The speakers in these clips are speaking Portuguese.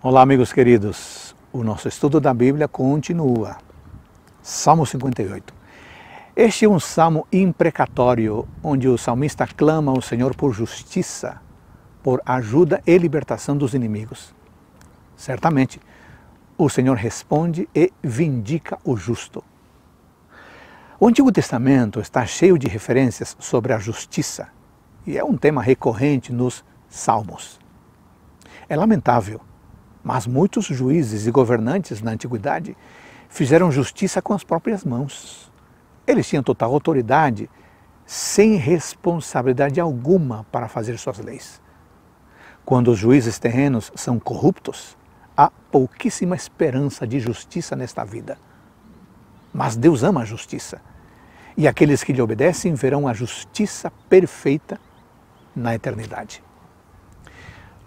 Olá, amigos queridos. O nosso estudo da Bíblia continua. Salmo 58. Este é um salmo imprecatório, onde o salmista clama ao Senhor por justiça, por ajuda e libertação dos inimigos. Certamente, o Senhor responde e vindica o justo. O Antigo Testamento está cheio de referências sobre a justiça e é um tema recorrente nos salmos. É lamentável mas muitos juízes e governantes na antiguidade fizeram justiça com as próprias mãos. Eles tinham total autoridade, sem responsabilidade alguma para fazer suas leis. Quando os juízes terrenos são corruptos, há pouquíssima esperança de justiça nesta vida. Mas Deus ama a justiça. E aqueles que lhe obedecem verão a justiça perfeita na eternidade.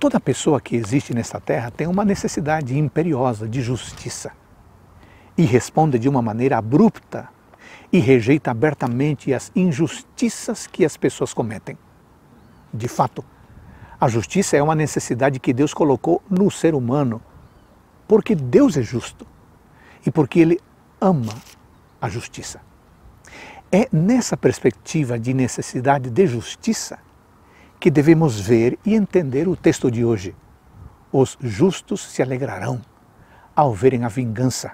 Toda pessoa que existe nesta terra tem uma necessidade imperiosa de justiça e responde de uma maneira abrupta e rejeita abertamente as injustiças que as pessoas cometem. De fato, a justiça é uma necessidade que Deus colocou no ser humano, porque Deus é justo e porque ele ama a justiça. É nessa perspectiva de necessidade de justiça que devemos ver e entender o texto de hoje. Os justos se alegrarão ao verem a vingança,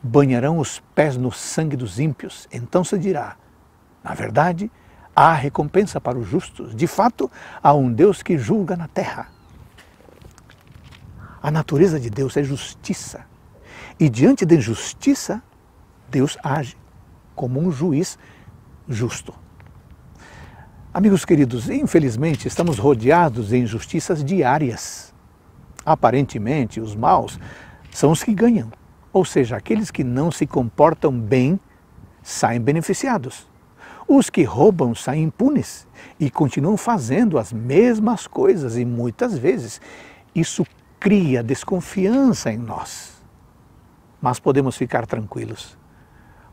banharão os pés no sangue dos ímpios. Então se dirá: na verdade, há recompensa para os justos. De fato, há um Deus que julga na terra. A natureza de Deus é justiça. E diante da injustiça, Deus age como um juiz justo. Amigos queridos, infelizmente estamos rodeados de injustiças diárias. Aparentemente, os maus são os que ganham, ou seja, aqueles que não se comportam bem saem beneficiados. Os que roubam saem impunes e continuam fazendo as mesmas coisas e muitas vezes isso cria desconfiança em nós. Mas podemos ficar tranquilos,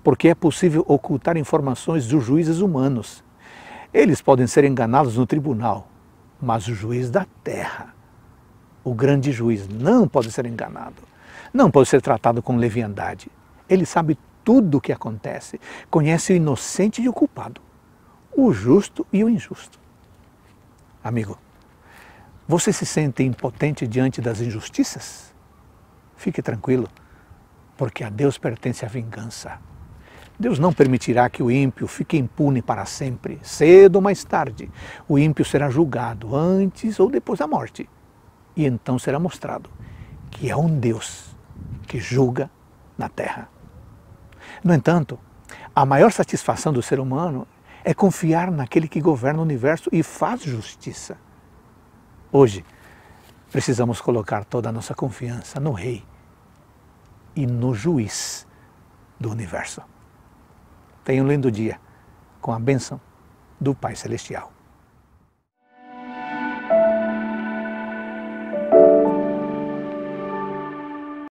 porque é possível ocultar informações dos juízes humanos eles podem ser enganados no tribunal, mas o juiz da terra, o grande juiz, não pode ser enganado, não pode ser tratado com leviandade. Ele sabe tudo o que acontece, conhece o inocente e o culpado, o justo e o injusto. Amigo, você se sente impotente diante das injustiças? Fique tranquilo, porque a Deus pertence a vingança. Deus não permitirá que o ímpio fique impune para sempre. Cedo ou mais tarde, o ímpio será julgado antes ou depois da morte. E então será mostrado que é um Deus que julga na terra. No entanto, a maior satisfação do ser humano é confiar naquele que governa o universo e faz justiça. Hoje, precisamos colocar toda a nossa confiança no Rei e no Juiz do universo. Tenha um lindo dia com a bênção do Pai Celestial.